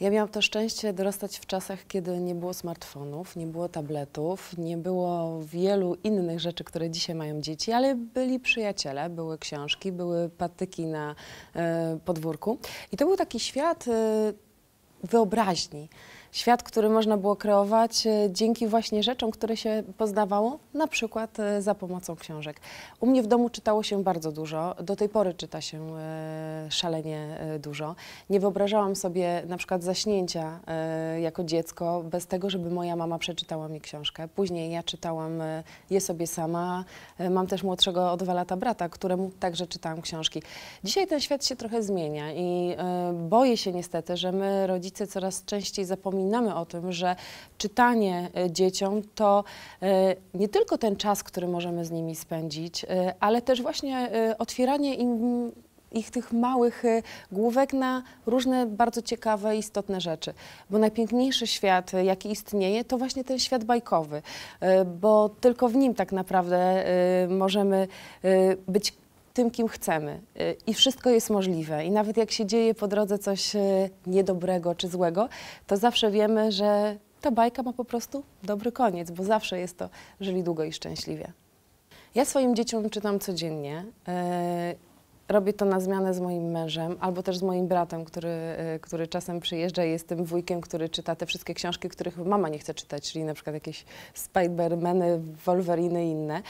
Ja miałam to szczęście dorastać w czasach, kiedy nie było smartfonów, nie było tabletów, nie było wielu innych rzeczy, które dzisiaj mają dzieci, ale byli przyjaciele, były książki, były patyki na y, podwórku. I to był taki świat y, wyobraźni. Świat, który można było kreować e, dzięki właśnie rzeczom, które się poznawało, na przykład e, za pomocą książek. U mnie w domu czytało się bardzo dużo, do tej pory czyta się e, szalenie dużo. Nie wyobrażałam sobie na przykład zaśnięcia jako dziecko bez tego, żeby moja mama przeczytała mi książkę. Później ja czytałam je sobie sama. Mam też młodszego o dwa lata brata, któremu także czytałam książki. Dzisiaj ten świat się trochę zmienia i boję się niestety, że my rodzice coraz częściej zapominamy zapominamy o tym, że czytanie e, dzieciom to e, nie tylko ten czas, który możemy z nimi spędzić, e, ale też właśnie otwieranie im ich tych małych główek na różne bardzo ciekawe, istotne rzeczy. Bo najpiękniejszy świat, jaki istnieje, to właśnie ten świat bajkowy, bo tylko w nim tak naprawdę możemy być tym, kim chcemy. Y, I wszystko jest możliwe. I nawet jak się dzieje po drodze coś y, niedobrego czy złego, to zawsze wiemy, że ta bajka ma po prostu dobry koniec, bo zawsze jest to żyli długo i szczęśliwie. Ja swoim dzieciom czytam codziennie. Y, robię to na zmianę z moim mężem, albo też z moim bratem, który, y, który czasem przyjeżdża i jest tym wujkiem, który czyta te wszystkie książki, których mama nie chce czytać, czyli na przykład jakieś Spidermany, Wolveriny i inne. Y,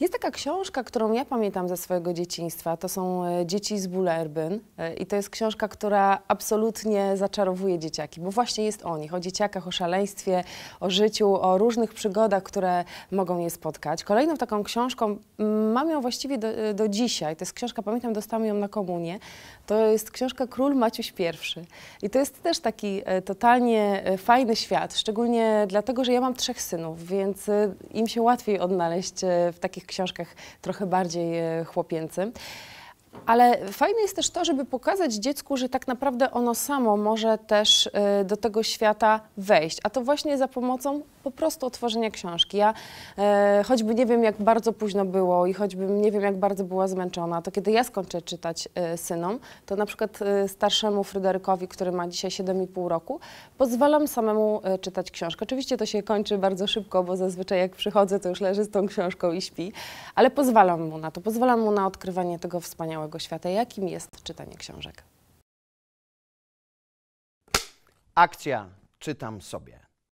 jest taka książka, którą ja pamiętam ze swojego dzieciństwa, to są y, Dzieci z Bullerbyn i to jest książka, która absolutnie zaczarowuje dzieciaki, bo właśnie jest o nich, o dzieciakach, o szaleństwie, o życiu, o różnych przygodach, które mogą je spotkać. Kolejną taką książką, mm, mam ją właściwie do, do dzisiaj, to jest książka, pamiętam, dostałam ją na komunię. To jest książka Król Maciuś I. I to jest też taki e, totalnie e, fajny świat, szczególnie dlatego, że ja mam trzech synów, więc e, im się łatwiej odnaleźć w takich książkach trochę bardziej chłopięcym. Ale fajne jest też to, żeby pokazać dziecku, że tak naprawdę ono samo może też y, do tego świata wejść, a to właśnie za pomocą po prostu otworzenia książki. Ja y, choćby nie wiem, jak bardzo późno było i choćbym nie wiem, jak bardzo była zmęczona, to kiedy ja skończę czytać y, synom, to na przykład starszemu Fryderykowi, który ma dzisiaj 7,5 roku, pozwalam samemu czytać książkę. Oczywiście to się kończy bardzo szybko, bo zazwyczaj jak przychodzę, to już leży z tą książką i śpi, ale pozwalam mu na to, pozwalam mu na odkrywanie tego wspaniałego zrozumiałego świata. Jakim jest czytanie książek? Akcja Czytam sobie.